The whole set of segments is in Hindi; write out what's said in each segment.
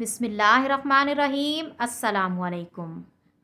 बिसमीम् अल्लाम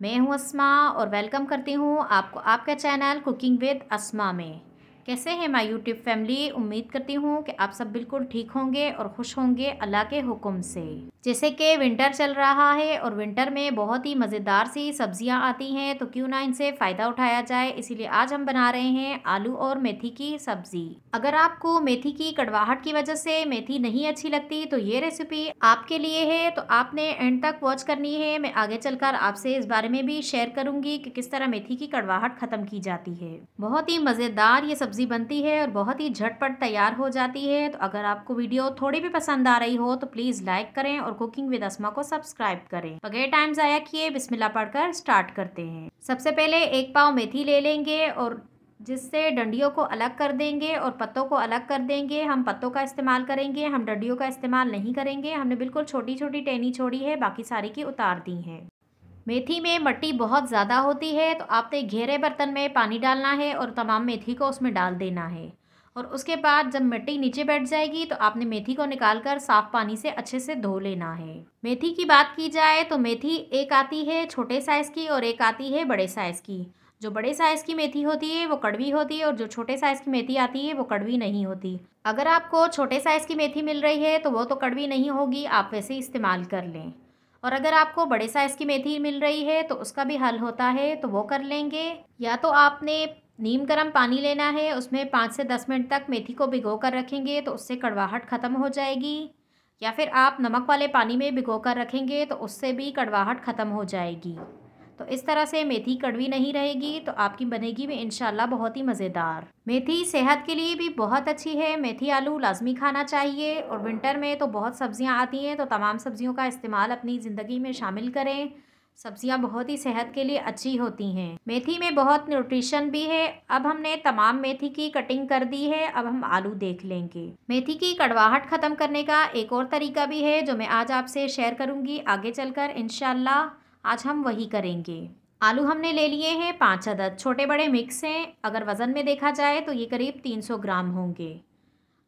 मैं हूं अस्मा और वेलकम करती हूं आपको आपका चैनल कुकिंग विद अस्मा में कैसे हैं माय यूट्यूब फैमिली उम्मीद करती हूँ कि आप सब बिल्कुल ठीक होंगे और खुश होंगे अल्लाह के हुक्म से जैसे कि विंटर चल रहा है और विंटर में बहुत ही मज़ेदार सी सब्जियाँ आती हैं तो क्यों ना इनसे फ़ायदा उठाया जाए इसीलिए आज हम बना रहे हैं आलू और मेथी की सब्ज़ी अगर आपको मेथी की कड़वाहट की वजह से मेथी नहीं अच्छी लगती तो ये रेसिपी आपके लिए है तो आपने एंड तक वॉच करनी है मैं आगे चलकर आपसे इस बारे में भी शेयर करूँगी कि किस तरह मेथी की कड़वाहट ख़त्म की जाती है बहुत ही मज़ेदार ये सब्जी सब्ज़ी बनती है और बहुत ही झटपट तैयार हो जाती है तो अगर आपको वीडियो थोड़ी भी पसंद आ रही हो तो प्लीज़ लाइक करें और कुकिंग विद अस्मा को सब्सक्राइब करें बगैर टाइम ज़ाया किए बिस्मिल्लाह पढ़कर स्टार्ट करते हैं सबसे पहले एक पाव मेथी ले लेंगे और जिससे डंडियों को अलग कर देंगे और पत्तों को अलग कर देंगे हम पत्तों का इस्तेमाल करेंगे हम डंडियों का इस्तेमाल नहीं करेंगे हमने बिल्कुल छोटी छोटी टहनी छोड़ी है बाकी सारी की उतार दी हैं मेथी में मट्टी बहुत ज़्यादा होती है तो आपने घेरे बर्तन में पानी डालना है और तमाम मेथी को उसमें डाल देना है और उसके बाद जब मिट्टी नीचे बैठ जाएगी तो आपने मेथी को निकाल कर साफ पानी से अच्छे से धो लेना है मेथी की बात की जाए तो मेथी एक आती है छोटे साइज़ की और एक आती है बड़े साइज़ की जो बड़े साइज़ की मेथी होती है वो कड़वी होती है और जो छोटे साइज़ की मेथी आती है वो कड़वी नहीं होती अगर आपको छोटे साइज़ की मेथी मिल रही है तो वो तो कड़वी नहीं होगी आप वैसे इस्तेमाल कर लें और अगर आपको बड़े साइज़ की मेथी मिल रही है तो उसका भी हल होता है तो वो कर लेंगे या तो आपने नीम गर्म पानी लेना है उसमें पाँच से दस मिनट तक मेथी को भिगो कर रखेंगे तो उससे कड़वाहट ख़त्म हो जाएगी या फिर आप नमक वाले पानी में भिगो कर रखेंगे तो उससे भी कड़वाहट ख़त्म हो जाएगी तो इस तरह से मेथी कड़वी नहीं रहेगी तो आपकी बनेगी भी इनशाला बहुत ही मज़ेदार मेथी सेहत के लिए भी बहुत अच्छी है मेथी आलू लाजमी खाना चाहिए और विंटर में तो बहुत सब्ज़ियाँ आती हैं तो तमाम सब्ज़ियों का इस्तेमाल अपनी ज़िंदगी में शामिल करें सब्जियां बहुत ही सेहत के लिए अच्छी होती हैं मेथी में बहुत न्यूट्रिशन भी है अब हमने तमाम मेथी की कटिंग कर दी है अब हम आलू देख लेंगे मेथी की कड़वाहट ख़त्म करने का एक और तरीका भी है जो मैं आज आपसे शेयर करूंगी आगे चलकर इनशाला आज हम वही करेंगे आलू हमने ले लिए हैं पाँच अदद छोटे बड़े मिक्स हैं अगर वज़न में देखा जाए तो ये करीब तीन सौ ग्राम होंगे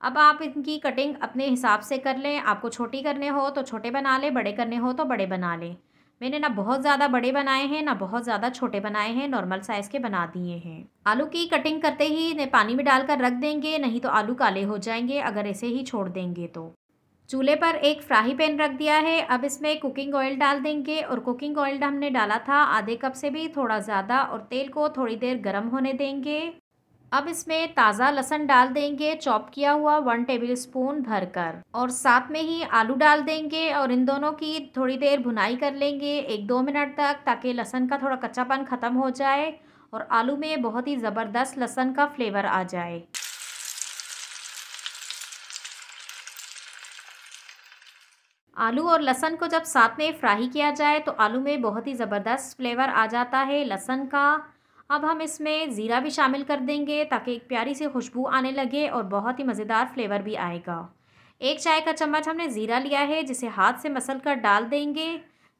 अब आप इनकी कटिंग अपने हिसाब से कर लें आपको छोटी करने हो तो छोटे बना लें बड़े करने हो तो बड़े बना लें मैंने ना बहुत ज़्यादा बड़े बनाए हैं ना बहुत ज़्यादा छोटे बनाए हैं नॉर्मल साइज़ के बना दिए हैं आलू की कटिंग करते ही इन्हें पानी में डालकर रख देंगे नहीं तो आलू काले हो जाएंगे अगर ऐसे ही छोड़ देंगे तो चूल्हे पर एक फ्राही पैन रख दिया है अब इसमें कुकिंग ऑयल डाल देंगे और कुकिंग ऑयल हमने डाला था आधे कप से भी थोड़ा ज़्यादा और तेल को थोड़ी देर गर्म होने देंगे अब इसमें ताज़ा लहसन डाल देंगे चॉप किया हुआ वन टेबल स्पून भर कर और साथ में ही आलू डाल देंगे और इन दोनों की थोड़ी देर भुनाई कर लेंगे एक दो मिनट तक ताकि लहसन का थोड़ा कच्चापन ख़त्म हो जाए और आलू में बहुत ही ज़बरदस्त लहसन का फ्लेवर आ जाए आलू और लहसन को जब साथ में फ्राई किया जाए तो आलू में बहुत ही ज़बरदस्त फ्लेवर आ जाता है लहसन का अब हम इसमें ज़ीरा भी शामिल कर देंगे ताकि एक प्यारी सी खुशबू आने लगे और बहुत ही मज़ेदार फ्लेवर भी आएगा एक चाय का चम्मच हमने ज़ीरा लिया है जिसे हाथ से मसल कर डाल देंगे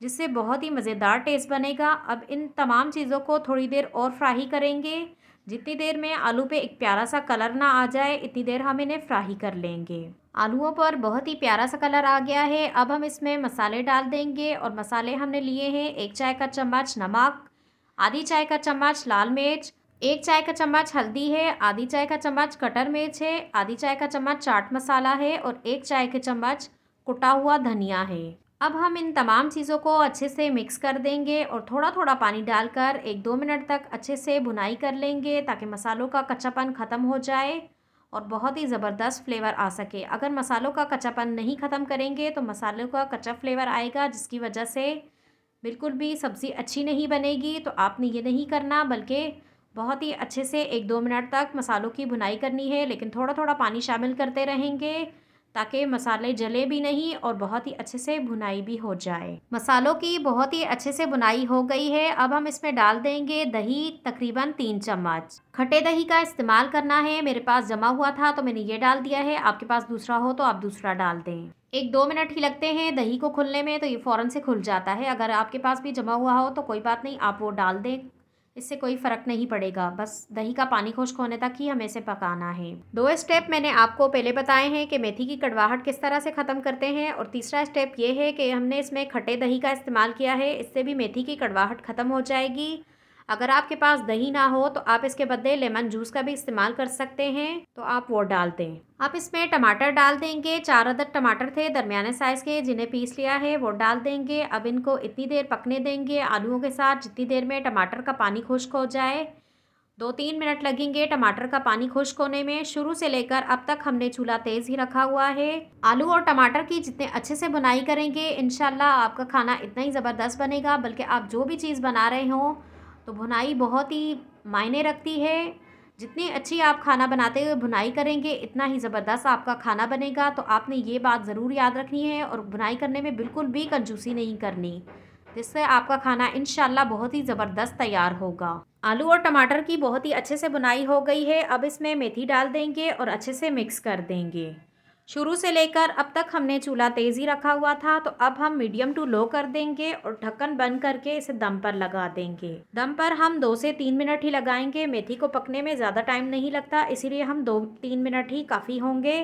जिससे बहुत ही मज़ेदार टेस्ट बनेगा अब इन तमाम चीज़ों को थोड़ी देर और फ्राई करेंगे जितनी देर में आलू पे एक प्यारा सा कलर ना आ जाए इतनी देर हम इन्हें फ्राई कर लेंगे आलूओं पर बहुत ही प्यारा सा कलर आ गया है अब हम इसमें मसाले डाल देंगे और मसाले हमने लिए हैं एक चाय का चम्मच नमक आधी चाय का चम्मच लाल मिर्च एक चाय का चम्मच हल्दी है आधी चाय का चम्मच कटर मिर्च है आधी चाय का चम्मच चाट मसाला है और एक चाय के चम्मच कुटा हुआ धनिया है अब हम इन तमाम चीज़ों को अच्छे से मिक्स कर देंगे और थोड़ा थोड़ा पानी डालकर एक दो मिनट तक अच्छे से भुनाई कर लेंगे ताकि मसालों का कच्चापन ख़त्म हो जाए और बहुत ही ज़बरदस्त फ्लेवर आ सके अगर मसालों का कच्चापन नहीं ख़त्म करेंगे तो मसालों का कच्चा फ्लेवर आएगा जिसकी वजह से बिल्कुल भी सब्ज़ी अच्छी नहीं बनेगी तो आपने ये नहीं करना बल्कि बहुत ही अच्छे से एक दो मिनट तक मसालों की भुनाई करनी है लेकिन थोड़ा थोड़ा पानी शामिल करते रहेंगे ताकि मसाले जले भी नहीं और बहुत ही अच्छे से भुनाई भी हो जाए मसालों की बहुत ही अच्छे से बुनाई हो गई है अब हम इसमें डाल देंगे दही तकरीबन तीन चम्मच खट्टे दही का इस्तेमाल करना है मेरे पास जमा हुआ था तो मैंने ये डाल दिया है आपके पास दूसरा हो तो आप दूसरा डाल दें एक दो मिनट ही लगते हैं दही को खुलने में तो ये फ़ौरन से खुल जाता है अगर आपके पास भी जमा हुआ हो तो कोई बात नहीं आप वो डाल दें इससे कोई फ़र्क नहीं पड़ेगा बस दही का पानी खुश्क होने तक ही हमें इसे पकाना है दो स्टेप मैंने आपको पहले बताए हैं कि मेथी की कड़वाहट किस तरह से ख़त्म करते हैं और तीसरा स्टेप ये है कि हमने इसमें खटे दही का इस्तेमाल किया है इससे भी मेथी की कड़वाहट ख़त्म हो जाएगी अगर आपके पास दही ना हो तो आप इसके बदले लेमन जूस का भी इस्तेमाल कर सकते हैं तो आप वो डाल दें आप इसमें टमाटर डाल देंगे चार अदर टमाटर थे दरमियाने साइज़ के जिन्हें पीस लिया है वो डाल देंगे अब इनको इतनी देर पकने देंगे आलूओं के साथ जितनी देर में टमाटर का पानी खुश्क हो जाए दो तीन मिनट लगेंगे टमाटर का पानी खुश्क होने में शुरू से लेकर अब तक हमने चूल्हा तेज़ ही रखा हुआ है आलू और टमाटर की जितने अच्छे से बुनाई करेंगे इनशाला आपका खाना इतना ही ज़बरदस्त बनेगा बल्कि आप जो भी चीज़ बना रहे हों तो भुनाई बहुत ही मायने रखती है जितनी अच्छी आप खाना बनाते हुए भुनाई करेंगे इतना ही ज़बरदस्त आपका खाना बनेगा तो आपने ये बात ज़रूर याद रखनी है और भुनाई करने में बिल्कुल भी कंजूसी नहीं करनी जिससे आपका खाना इन बहुत ही ज़बरदस्त तैयार होगा आलू और टमाटर की बहुत ही अच्छे से बुनाई हो गई है अब इसमें मेथी डाल देंगे और अच्छे से मिक्स कर देंगे शुरू से लेकर अब तक हमने चूल्हा तेज़ ही रखा हुआ था तो अब हम मीडियम टू लो कर देंगे और ढक्कन बंद करके इसे दम पर लगा देंगे दम पर हम दो से तीन मिनट ही लगाएंगे मेथी को पकने में ज़्यादा टाइम नहीं लगता इसीलिए हम दो तीन मिनट ही काफ़ी होंगे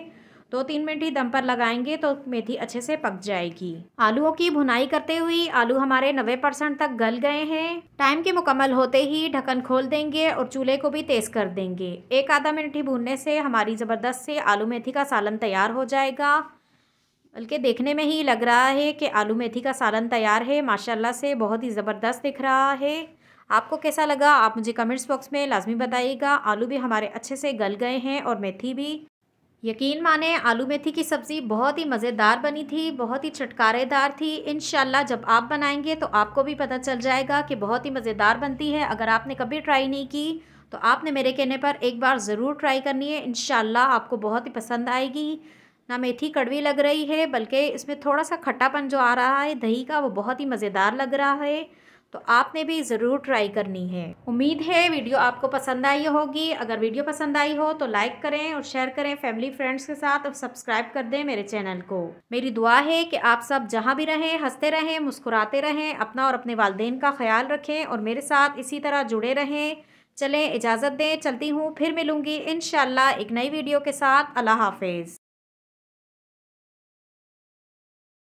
दो तीन मिनट ही दम पर लगाएंगे तो मेथी अच्छे से पक जाएगी आलूओं की भुनाई करते हुए आलू हमारे नबे परसेंट तक गल गए हैं टाइम के मुकम्मल होते ही ढक्कन खोल देंगे और चूल्हे को भी तेज कर देंगे एक आधा मिनट ही भूनने से हमारी ज़बरदस्त से आलू मेथी का सालन तैयार हो जाएगा बल्कि देखने में ही लग रहा है कि आलू मेथी का सालन तैयार है माशाला से बहुत ही ज़बरदस्त दिख रहा है आपको कैसा लगा आप मुझे कमेंट्स बॉक्स में लाजमी बताइएगा आलू भी हमारे अच्छे से गल गए हैं और मेथी भी यकीन माने आलू मेथी की सब्ज़ी बहुत ही मज़ेदार बनी थी बहुत ही चटकारेदार थी इन जब आप बनाएंगे तो आपको भी पता चल जाएगा कि बहुत ही मज़ेदार बनती है अगर आपने कभी ट्राई नहीं की तो आपने मेरे कहने पर एक बार ज़रूर ट्राई करनी है इन आपको बहुत ही पसंद आएगी ना मेथी कड़वी लग रही है बल्कि इसमें थोड़ा सा खट्टापन जो आ रहा है दही का वो बहुत ही मज़ेदार लग रहा है तो आपने भी ज़रूर ट्राई करनी है उम्मीद है वीडियो आपको पसंद आई होगी अगर वीडियो पसंद आई हो तो लाइक करें और शेयर करें फैमिली फ्रेंड्स के साथ और सब्सक्राइब कर दें मेरे चैनल को मेरी दुआ है कि आप सब जहाँ भी रहें हंसते रहें मुस्कुराते रहें अपना और अपने वालदेन का ख्याल रखें और मेरे साथ इसी तरह जुड़े रहें चलें इजाज़त दें चलती हूँ फिर मिलूँगी इन एक नई वीडियो के साथ अल्लाह हाफिज़